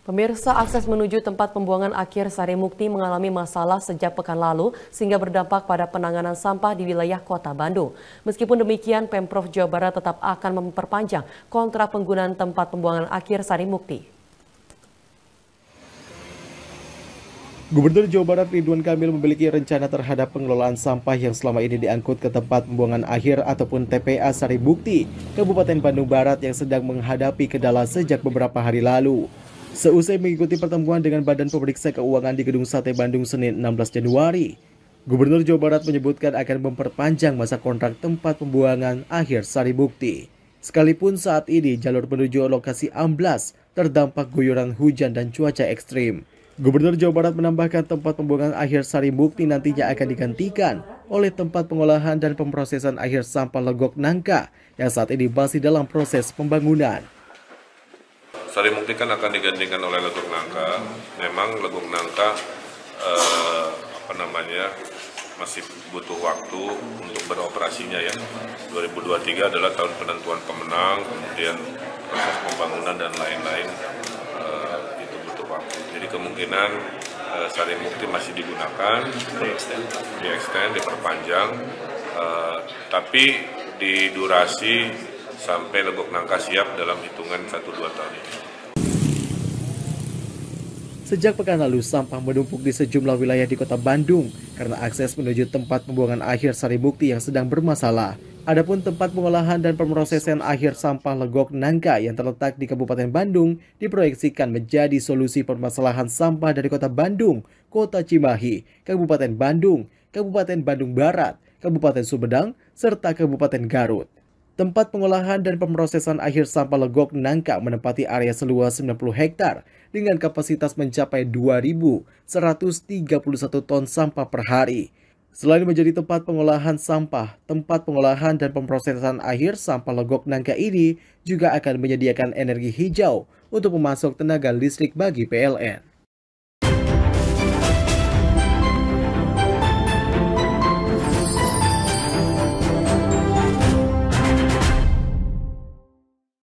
Pemirsa akses menuju tempat pembuangan akhir Sari Mukti mengalami masalah sejak pekan lalu sehingga berdampak pada penanganan sampah di wilayah kota Bandung. Meskipun demikian, Pemprov Jawa Barat tetap akan memperpanjang kontrak penggunaan tempat pembuangan akhir Sari Mukti. Gubernur Jawa Barat Ridwan Kamil memiliki rencana terhadap pengelolaan sampah yang selama ini diangkut ke tempat pembuangan akhir ataupun TPA Sari Bukti, Kabupaten Bandung Barat yang sedang menghadapi kendala sejak beberapa hari lalu. Seusai mengikuti pertemuan dengan Badan Pemeriksa Keuangan di Gedung Sate Bandung Senin 16 Januari, Gubernur Jawa Barat menyebutkan akan memperpanjang masa kontrak tempat pembuangan akhir sari bukti. Sekalipun saat ini jalur menuju lokasi amblas terdampak guyuran hujan dan cuaca ekstrim. Gubernur Jawa Barat menambahkan tempat pembuangan akhir sari bukti nantinya akan digantikan oleh tempat pengolahan dan pemrosesan akhir sampah legok nangka yang saat ini masih dalam proses pembangunan. Sari Mukti kan akan digantikan oleh legung Nangka. Memang legung Nangka eh, apa namanya masih butuh waktu untuk beroperasinya ya. 2023 adalah tahun penentuan pemenang, kemudian proses pembangunan dan lain-lain eh, itu butuh waktu. Jadi kemungkinan eh, Sari Mukti masih digunakan, di extend, diperpanjang, eh, tapi di durasi sampai Legok Nangka siap dalam hitungan 1-2 tahun ini. Sejak pekan lalu, sampah menumpuk di sejumlah wilayah di kota Bandung karena akses menuju tempat pembuangan akhir sari bukti yang sedang bermasalah. Adapun tempat pengolahan dan pemrosesan akhir sampah Legok Nangka yang terletak di Kabupaten Bandung diproyeksikan menjadi solusi permasalahan sampah dari kota Bandung, kota Cimahi, Kabupaten Bandung, Kabupaten Bandung Barat, Kabupaten Sumedang, serta Kabupaten Garut. Tempat pengolahan dan pemrosesan akhir sampah Legok Nangka menempati area seluas 90 hektar dengan kapasitas mencapai 2.131 ton sampah per hari. Selain menjadi tempat pengolahan sampah, tempat pengolahan dan pemrosesan akhir sampah Legok Nangka ini juga akan menyediakan energi hijau untuk memasok tenaga listrik bagi PLN.